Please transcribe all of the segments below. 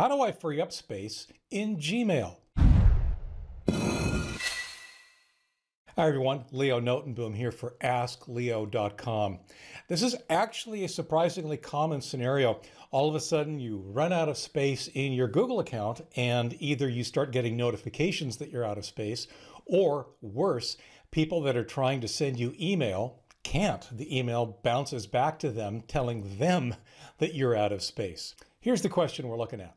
How do I free up space in Gmail? Hi everyone, Leo Notenboom here for AskLeo.com. This is actually a surprisingly common scenario. All of a sudden you run out of space in your Google account and either you start getting notifications that you're out of space or worse, people that are trying to send you email can't. The email bounces back to them telling them that you're out of space. Here's the question we're looking at.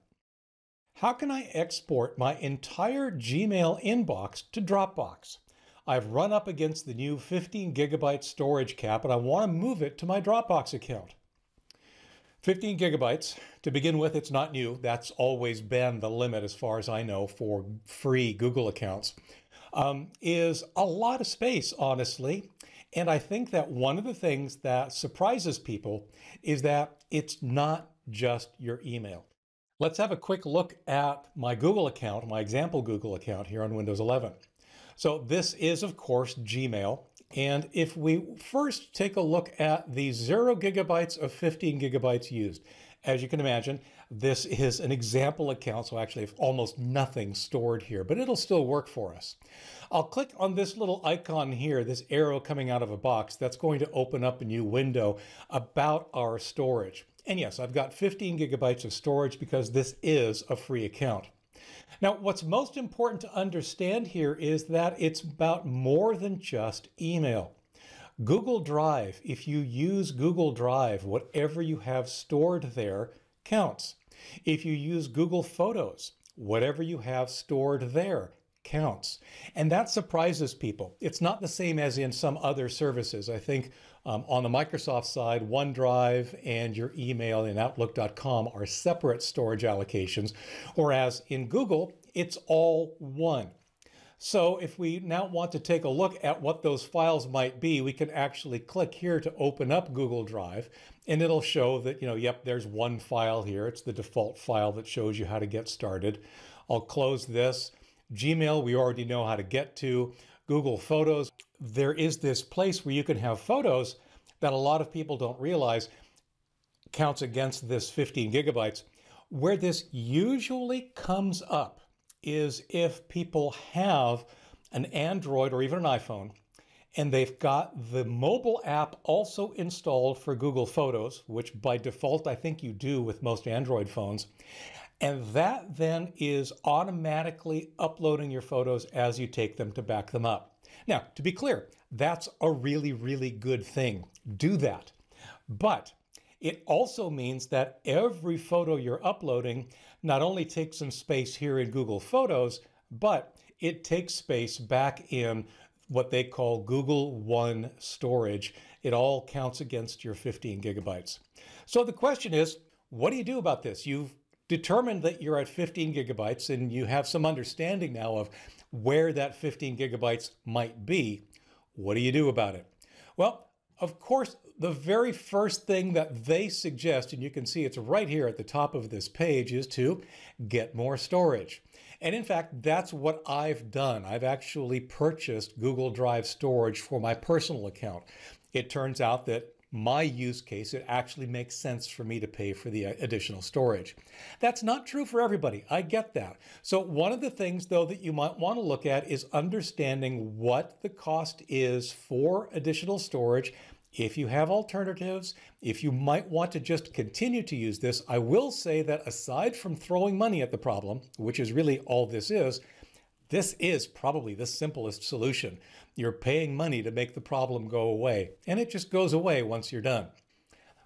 How can I export my entire Gmail inbox to Dropbox? I've run up against the new 15 gigabyte storage cap and I want to move it to my Dropbox account. 15 gigabytes, to begin with, it's not new. That's always been the limit, as far as I know, for free Google accounts, um, is a lot of space, honestly. And I think that one of the things that surprises people is that it's not just your email. Let's have a quick look at my Google account, my example Google account here on Windows 11. So this is, of course, Gmail. And if we first take a look at the zero gigabytes of 15 gigabytes used, as you can imagine, this is an example account, so actually almost nothing stored here, but it'll still work for us. I'll click on this little icon here, this arrow coming out of a box. That's going to open up a new window about our storage. And yes, I've got 15 gigabytes of storage because this is a free account. Now, what's most important to understand here is that it's about more than just email. Google Drive, if you use Google Drive, whatever you have stored there counts. If you use Google Photos, whatever you have stored there counts. And that surprises people. It's not the same as in some other services. I think um, on the Microsoft side, OneDrive and your email and Outlook.com are separate storage allocations, whereas in Google, it's all one. So if we now want to take a look at what those files might be, we can actually click here to open up Google Drive and it'll show that, you know, yep, there's one file here. It's the default file that shows you how to get started. I'll close this. Gmail, we already know how to get to. Google Photos. There is this place where you can have photos that a lot of people don't realize counts against this 15 gigabytes. Where this usually comes up is if people have an Android or even an iPhone and they've got the mobile app also installed for Google Photos, which by default I think you do with most Android phones, and that then is automatically uploading your photos as you take them to back them up. Now, to be clear, that's a really, really good thing. Do that. But it also means that every photo you're uploading not only takes some space here in Google Photos, but it takes space back in what they call Google One storage. It all counts against your 15 gigabytes. So the question is, what do you do about this? You've Determined that you're at 15 gigabytes and you have some understanding now of where that 15 gigabytes might be, what do you do about it? Well, of course, the very first thing that they suggest, and you can see it's right here at the top of this page, is to get more storage. And in fact, that's what I've done. I've actually purchased Google Drive storage for my personal account. It turns out that my use case, it actually makes sense for me to pay for the uh, additional storage. That's not true for everybody. I get that. So one of the things though that you might want to look at is understanding what the cost is for additional storage if you have alternatives, if you might want to just continue to use this, I will say that aside from throwing money at the problem, which is really all this is, this is probably the simplest solution. You're paying money to make the problem go away, and it just goes away once you're done.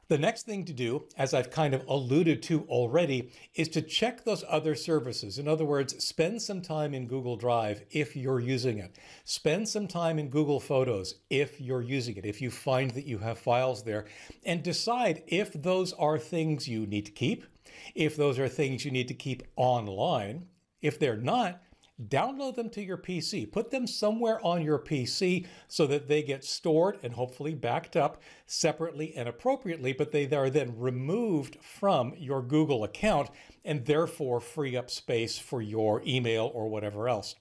The next thing to do, as I've kind of alluded to already, is to check those other services. In other words, spend some time in Google Drive if you're using it. Spend some time in Google Photos if you're using it, if you find that you have files there, and decide if those are things you need to keep, if those are things you need to keep online. If they're not, download them to your PC. Put them somewhere on your PC so that they get stored and hopefully backed up separately and appropriately, but they are then removed from your Google account and therefore free up space for your email or whatever else.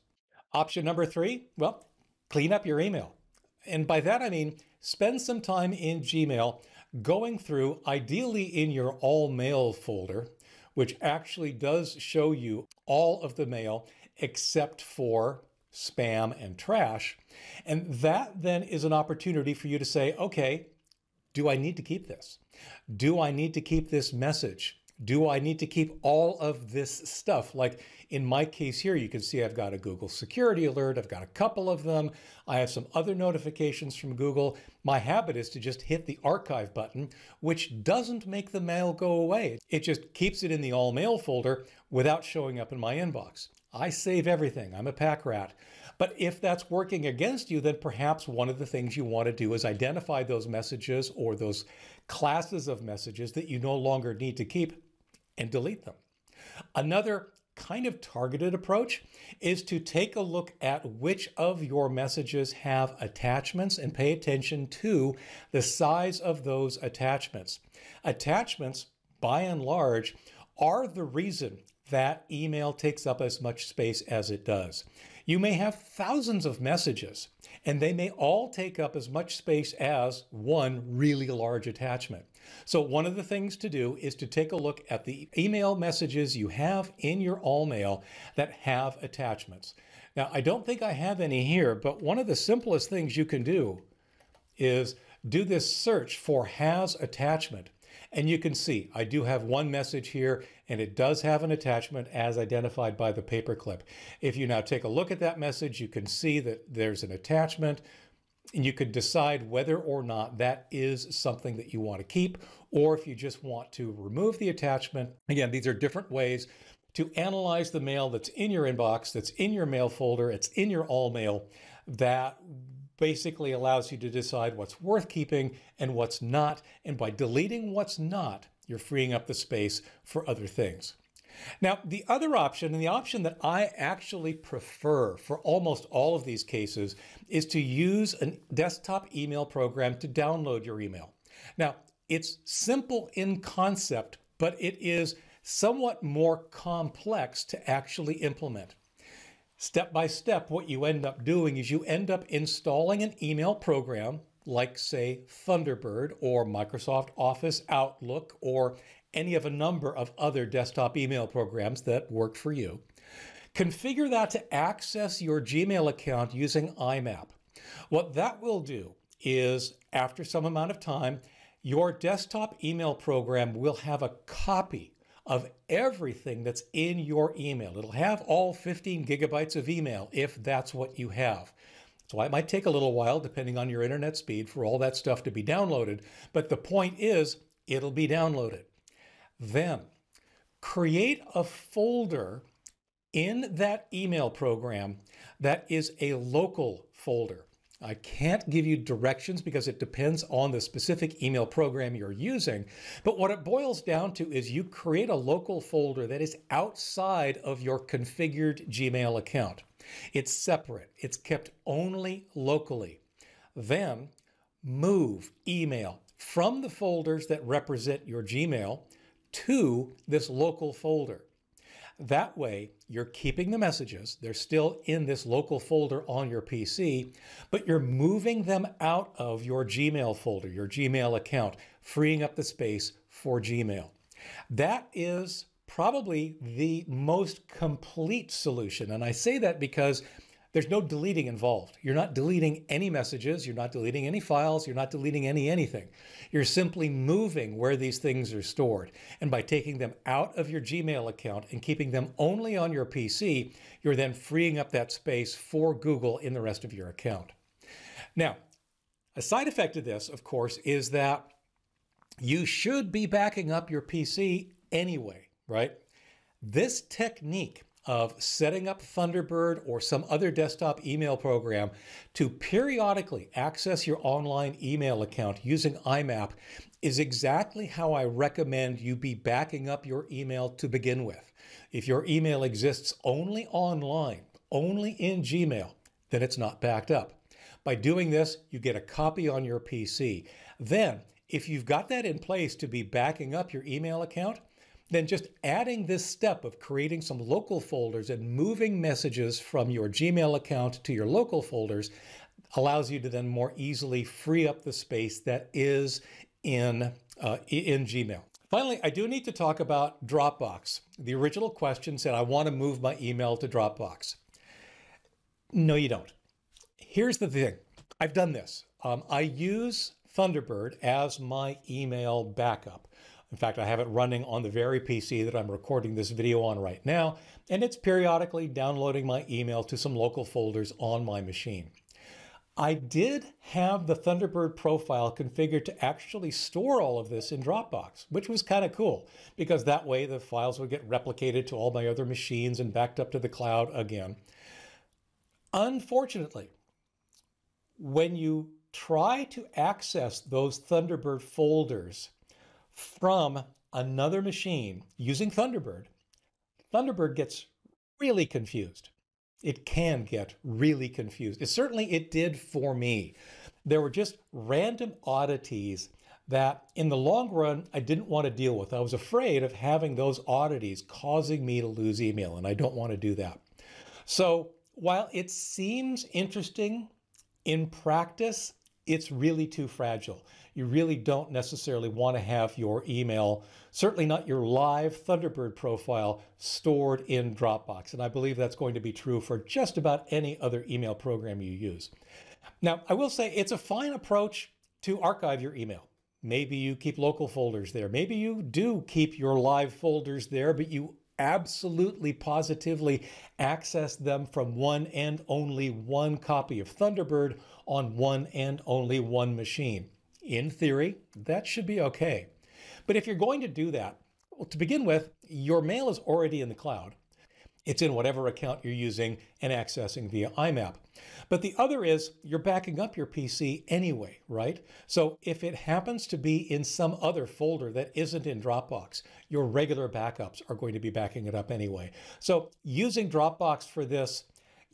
Option number three, well, clean up your email. And by that I mean spend some time in Gmail going through, ideally in your all mail folder, which actually does show you all of the mail except for spam and trash. And that then is an opportunity for you to say, okay, do I need to keep this? Do I need to keep this message? Do I need to keep all of this stuff? Like in my case here, you can see I've got a Google security alert. I've got a couple of them. I have some other notifications from Google. My habit is to just hit the archive button, which doesn't make the mail go away. It just keeps it in the all mail folder without showing up in my inbox. I save everything. I'm a pack rat. But if that's working against you, then perhaps one of the things you want to do is identify those messages or those classes of messages that you no longer need to keep and delete them. Another kind of targeted approach is to take a look at which of your messages have attachments and pay attention to the size of those attachments. Attachments, by and large, are the reason that email takes up as much space as it does. You may have thousands of messages, and they may all take up as much space as one really large attachment. So, one of the things to do is to take a look at the email messages you have in your all mail that have attachments. Now, I don't think I have any here, but one of the simplest things you can do is do this search for has attachment and you can see I do have one message here and it does have an attachment as identified by the paperclip. If you now take a look at that message, you can see that there's an attachment and you can decide whether or not that is something that you want to keep or if you just want to remove the attachment. Again, these are different ways to analyze the mail that's in your inbox, that's in your mail folder, it's in your all mail that basically allows you to decide what's worth keeping and what's not. And by deleting what's not, you're freeing up the space for other things. Now, the other option, and the option that I actually prefer for almost all of these cases, is to use a desktop email program to download your email. Now, it's simple in concept, but it is somewhat more complex to actually implement. Step by step, what you end up doing is you end up installing an email program like, say, Thunderbird or Microsoft Office Outlook or any of a number of other desktop email programs that work for you. Configure that to access your Gmail account using IMAP. What that will do is, after some amount of time, your desktop email program will have a copy of everything that's in your email. It'll have all 15 gigabytes of email if that's what you have. So it might take a little while, depending on your internet speed, for all that stuff to be downloaded. But the point is, it'll be downloaded. Then create a folder in that email program that is a local folder. I can't give you directions because it depends on the specific email program you're using. But what it boils down to is you create a local folder that is outside of your configured Gmail account. It's separate, it's kept only locally. Then move email from the folders that represent your Gmail to this local folder. That way, you're keeping the messages. They're still in this local folder on your PC, but you're moving them out of your Gmail folder, your Gmail account, freeing up the space for Gmail. That is probably the most complete solution. And I say that because there's no deleting involved. You're not deleting any messages. You're not deleting any files. You're not deleting any anything. You're simply moving where these things are stored. And by taking them out of your Gmail account and keeping them only on your PC, you're then freeing up that space for Google in the rest of your account. Now, a side effect of this, of course, is that you should be backing up your PC anyway, right? This technique of setting up Thunderbird or some other desktop email program to periodically access your online email account using IMAP is exactly how I recommend you be backing up your email to begin with. If your email exists only online, only in Gmail, then it's not backed up. By doing this, you get a copy on your PC. Then, if you've got that in place to be backing up your email account, then just adding this step of creating some local folders and moving messages from your Gmail account to your local folders allows you to then more easily free up the space that is in, uh, in Gmail. Finally, I do need to talk about Dropbox. The original question said, I want to move my email to Dropbox. No, you don't. Here's the thing. I've done this. Um, I use Thunderbird as my email backup. In fact, I have it running on the very PC that I'm recording this video on right now, and it's periodically downloading my email to some local folders on my machine. I did have the Thunderbird profile configured to actually store all of this in Dropbox, which was kind of cool because that way the files would get replicated to all my other machines and backed up to the cloud again. Unfortunately, when you try to access those Thunderbird folders from another machine using Thunderbird, Thunderbird gets really confused. It can get really confused. It certainly it did for me. There were just random oddities that in the long run I didn't want to deal with. I was afraid of having those oddities causing me to lose email, and I don't want to do that. So while it seems interesting in practice, it's really too fragile. You really don't necessarily want to have your email, certainly not your live Thunderbird profile, stored in Dropbox. And I believe that's going to be true for just about any other email program you use. Now, I will say it's a fine approach to archive your email. Maybe you keep local folders there. Maybe you do keep your live folders there, but you absolutely positively access them from one and only one copy of Thunderbird on one and only one machine. In theory, that should be okay. But if you're going to do that, well, to begin with, your mail is already in the cloud. It's in whatever account you're using and accessing via IMAP. But the other is you're backing up your PC anyway, right? So if it happens to be in some other folder that isn't in Dropbox, your regular backups are going to be backing it up anyway. So using Dropbox for this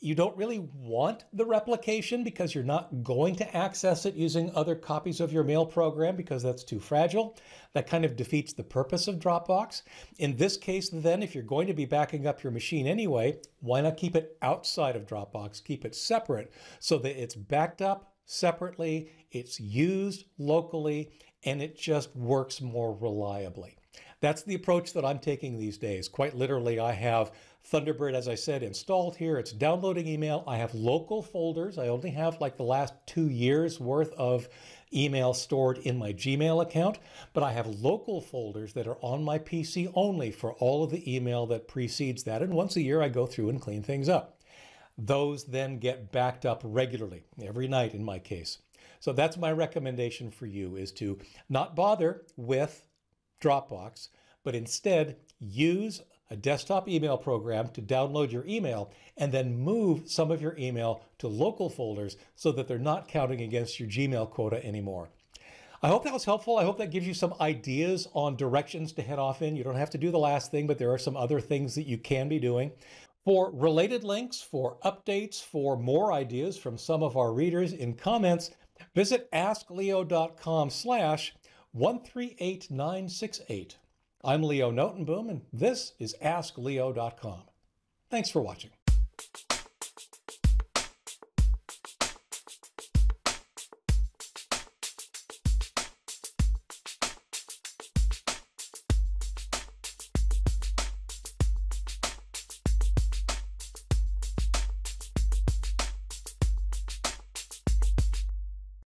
you don't really want the replication because you're not going to access it using other copies of your mail program because that's too fragile. That kind of defeats the purpose of Dropbox. In this case, then, if you're going to be backing up your machine anyway, why not keep it outside of Dropbox? Keep it separate so that it's backed up separately, it's used locally, and it just works more reliably. That's the approach that I'm taking these days. Quite literally, I have Thunderbird, as I said, installed here. It's downloading email. I have local folders. I only have like the last two years worth of email stored in my Gmail account, but I have local folders that are on my PC only for all of the email that precedes that. And once a year, I go through and clean things up. Those then get backed up regularly, every night in my case. So that's my recommendation for you is to not bother with Dropbox, but instead use a desktop email program to download your email and then move some of your email to local folders so that they're not counting against your Gmail quota anymore. I hope that was helpful. I hope that gives you some ideas on directions to head off in. You don't have to do the last thing, but there are some other things that you can be doing. For related links, for updates, for more ideas from some of our readers in comments, visit askleo.com slash 138968. I'm Leo Notenboom, and this is AskLeo.com. Thanks for watching.